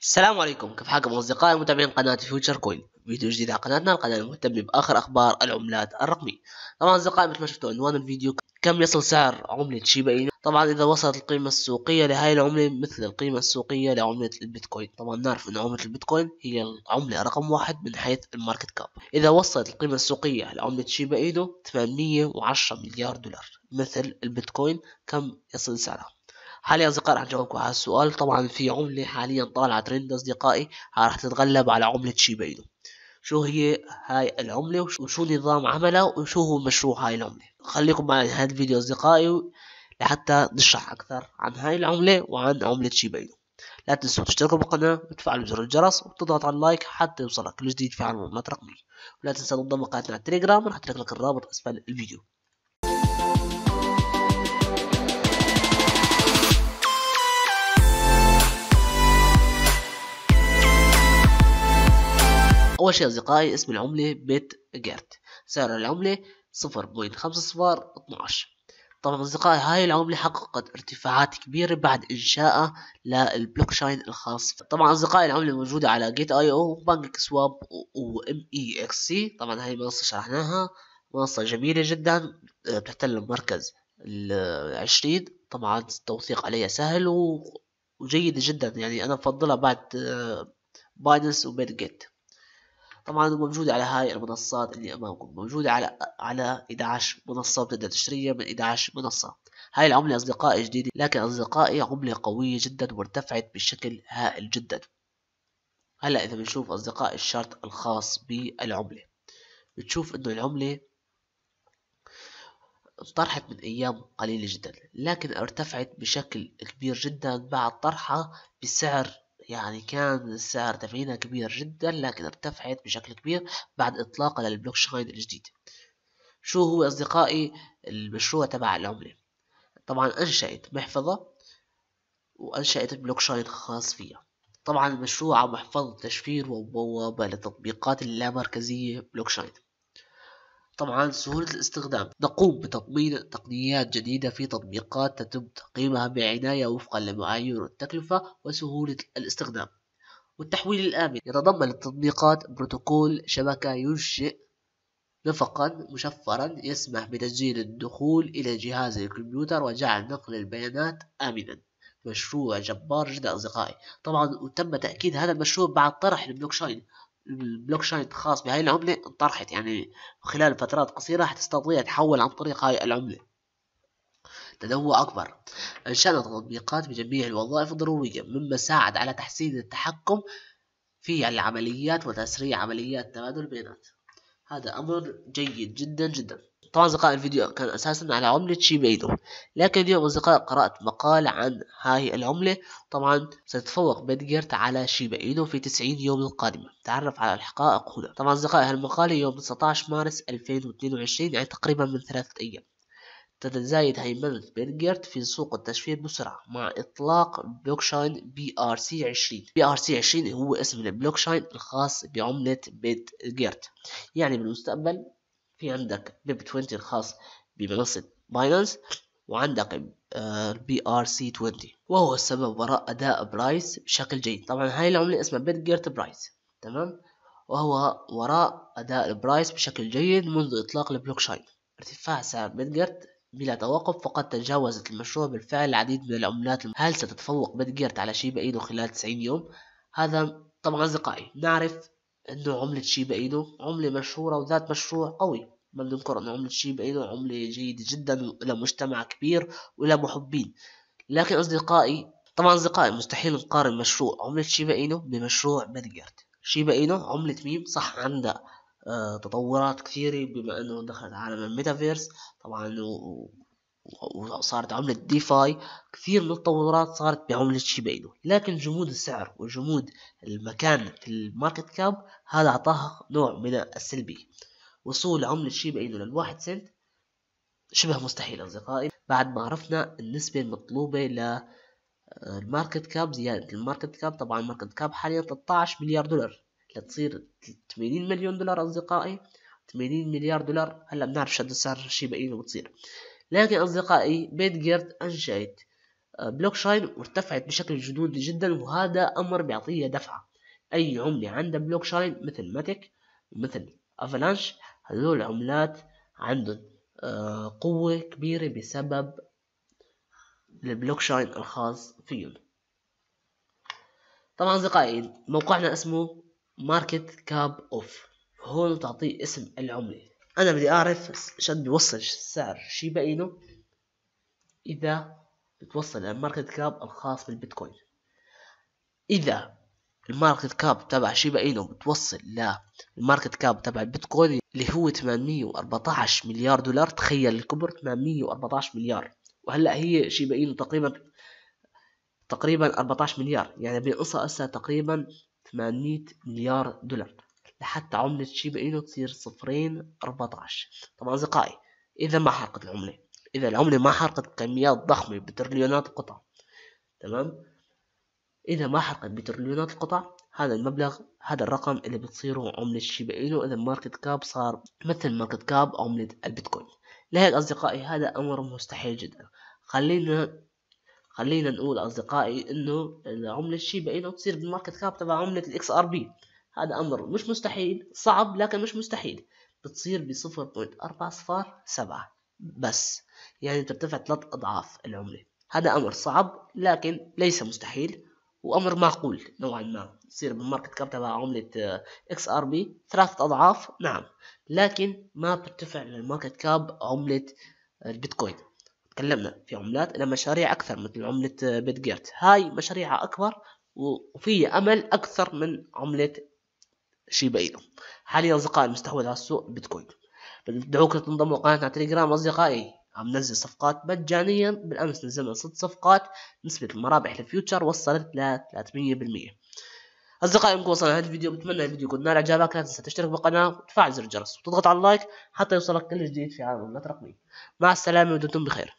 السلام عليكم كيف حالكم اصدقائي متابعين قناه فيوتشر كوين فيديو جديد على قناتنا القناه المهتمه باخر اخبار العملات الرقميه طبعا اصدقائي مثل ما شفتوا عنوان الفيديو كم يصل سعر عمله شيبا اينو طبعا اذا وصلت القيمه السوقيه لهي العمله مثل القيمه السوقيه لعمله البيتكوين طبعا نعرف ان عمله البيتكوين هي العمله رقم واحد من حيث الماركت كاب اذا وصلت القيمه السوقيه لعمله شيبا اينو 810 مليار دولار مثل البيتكوين كم يصل سعرها حاليا اصدقائي رح نجاوبكم على السؤال طبعا في عمله حاليا طالعه ترند اصدقائي رح تتغلب على عمله شيبينو شو هي هاي العملة وشو نظام عملها وشو هو مشروع هاي العملة خليكم مع هذا الفيديو أصدقائي لحتى نشرح أكثر عن هاي العملة وعن عملة شيبينو لا تنسوا تشتركوا بالقناة وتفعلوا زر الجرس وتضغط على اللايك حتى يوصلك كل جديد في عالم الرقمية ولا تنسى تنضم لقناتنا على التليجرام راح اترك لك الرابط أسفل الفيديو أول شيء أصدقائي اسم العملة بيت جيرت سعر العملة صفر بوينت خمسة صفار اتناش طبعا أصدقائي هاي العملة حققت ارتفاعات كبيرة بعد إنشائها للبلوكشين الخاص طبعا أصدقائي العملة موجودة على جيت آي أو بانك سواب وإم إي إكس سي طبعا هاي منصة شرحناها منصة جميلة جدا بتحتل المركز العشرين طبعا التوثيق عليها سهل وجيدة جدا يعني أنا بفضلها بعد بايننس وبيت جيت طبعا موجودة على هاي المنصات اللي أمامكم موجودة على على 11 منصة بتقدر تشتريها من 11 منصة هاي العملة أصدقائي جديدة لكن أصدقائي عملة قوية جدا وارتفعت بشكل هائل جدا هلا إذا بنشوف أصدقائي الشرط الخاص بالعملة بتشوف إنه العملة طرحت من أيام قليلة جدا لكن ارتفعت بشكل كبير جدا بعد طرحها بسعر يعني كان سعر تفعيلها كبير جدا لكن ارتفعت بشكل كبير بعد إطلاقها شاين الجديد شو هو أصدقائي المشروع تبع العملة طبعا أنشأت محفظة وأنشأت بلوك شاين خاص فيها طبعا المشروع محفظة تشفير وبوابة لتطبيقات اللامركزية بلوك شاين طبعا سهولة الاستخدام نقوم بتطمين تقنيات جديدة في تطبيقات تتم تقييمها بعناية وفقا لمعايير التكلفة وسهولة الاستخدام والتحويل الآمن يتضمن التطبيقات بروتوكول شبكة ينشئ نفقا مشفرا يسمح بتسجيل الدخول إلى جهاز الكمبيوتر وجعل نقل البيانات آمنا مشروع جبار جدا أصدقائي طبعا وتم تأكيد هذا المشروع بعد طرح البلوكشين البلوك تشين الخاص بهاي العملة انطرحت يعني خلال فترات قصيرة حتستطيع تحول عن طريق هاي العملة تنوع أكبر إنشأنا تطبيقات بجميع الوظائف الضرورية مما ساعد على تحسين التحكم في العمليات وتسريع عمليات تبادل البيانات هذا أمر جيد جدا جدا طبعا أصدقاء الفيديو كان أساسا على عملة شيبايدو لكن اليوم أصدقاء قرأت مقال عن هاي العملة طبعا سيتفوق بيدجرت على شيبايدو في 90 يوم القادمة تعرف على الحقائق هنا طبعا أصدقاء هالمقال يوم 19 مارس 2022 يعني تقريبا من ثلاثة أيام تتزايد هيمنة بيرجرت في سوق التشفير بسرعة مع إطلاق بلوكشاين بي آر سي 20 بي آر سي 20 هو اسم البلوكشاين الخاص بعملة بيرجرت يعني بالمستقبل في عندك بيب 20 الخاص بمنصة باينانس وعندك البي ار سي 20 وهو السبب وراء اداء برايس بشكل جيد طبعا هاي العملة اسمها بيت جيرت برايس تمام وهو وراء اداء البرايس بشكل جيد منذ اطلاق البلوك شاين ارتفاع سعر بيت جيرت بلا توقف فقد تجاوزت المشروع بالفعل العديد من العملات الم... هل ستتفوق بيت جيرت على شيء بعيد خلال 90 يوم هذا طبعا اصدقائي نعرف انه عملة شيبا اينو عملة مشهورة وذات مشروع قوي ما بننكر ان عملة شيبا اينو عملة جيدة جدا لمجتمع كبير ولا محبين لكن اصدقائي طبعا اصدقائي مستحيل نقارن مشروع عملة شيبا اينو بمشروع مدجرد شيبا اينو عملة ميم صح عندها آه، تطورات كثيرة بما انه دخلت عالم الميتافيرس طبعا وصارت عملة ديفاي كثير من التطورات صارت بعملة شيبينو لكن جمود السعر وجمود المكان في الماركت كاب هذا أعطاها نوع من السلبية وصول عملة شيبينو للواحد سنت شبه مستحيل أصدقائي بعد ما عرفنا النسبة المطلوبة ل آه، الماركت كاب زيادة الماركت كاب طبعا الماركت كاب حاليا 13 مليار دولار لتصير 80 مليون دولار أصدقائي 80 مليار دولار هلا بنعرف شد السعر شيبا إينو بتصير لكن أصدقائي بيت جيرد أنشأت آه، بلوك شاين وارتفعت بشكل جنوني جدا وهذا أمر بيعطيه دفعة أي عملة عندها بلوك شاين مثل ماتيك ومثل أفلانش هذول عملات عندهم آه، قوة كبيرة بسبب البلوك شاين الخاص فيهم طبعا أصدقائي موقعنا اسمه ماركت كاب أوف هون تعطيه اسم العملة انا بدي اعرف شد بيوصل السعر شي بقيله اذا بتوصل للماركت كاب الخاص بالبيتكوين اذا الماركت كاب تبع شيبا اينو بتوصل للماركت كاب تبع البيتكوين اللي هو 814 مليار دولار تخيل الكبر 814 مليار وهلا هي شيبا اينو تقريبا تقريبا 14 مليار يعني بينقصها هسه تقريبا 800 مليار دولار لحتى عملة شيبا إينو تصير صفرين أربعة عشر طبعا أصدقائي إذا ما حرقت العملة إذا العملة ما حرقت كميات ضخمة بتريليونات القطع تمام إذا ما حرقت بتريليونات القطع هذا المبلغ هذا الرقم اللي بتصيره عملة شيبا إينو إذا ماركت كاب صار مثل ماركت كاب عملة البيتكوين لهيك أصدقائي هذا أمر مستحيل جدا خلينا خلينا نقول أصدقائي إنه العملة شيبا إينو تصير بالماركت كاب تبع عملة الإكس آر بي هذا أمر مش مستحيل صعب لكن مش مستحيل بتصير ب 0.407 بس يعني ترتفع ثلاث أضعاف العملة هذا أمر صعب لكن ليس مستحيل وأمر معقول نوعا ما تصير بالماركت كاب تبع عملة آه، اكس ار بي ثلاث أضعاف نعم لكن ما بترتفع للماركت كاب عملة البيتكوين آه، تكلمنا في عملات إلى مشاريع أكثر مثل عملة آه، بيتجيرت هاي مشاريعها أكبر وفي أمل أكثر من عملة شيبا إينو حاليا أصدقائي المستحوذ على السوق بيتكوين بدعوك لتنضموا لقناتنا على تليجرام أصدقائي عم ننزل صفقات مجانيا بالأمس نزلنا ست صفقات نسبة المرابح للفيوتشر وصلت ل 300% اصدقائي بنكون وصلنا لهذا الفيديو بتمنى الفيديو يكون نال اعجابك لا تنسى تشترك بالقناه وتفعل زر الجرس وتضغط على اللايك حتى يوصلك كل جديد في عالم الرقمي مع السلامه ودمتم بخير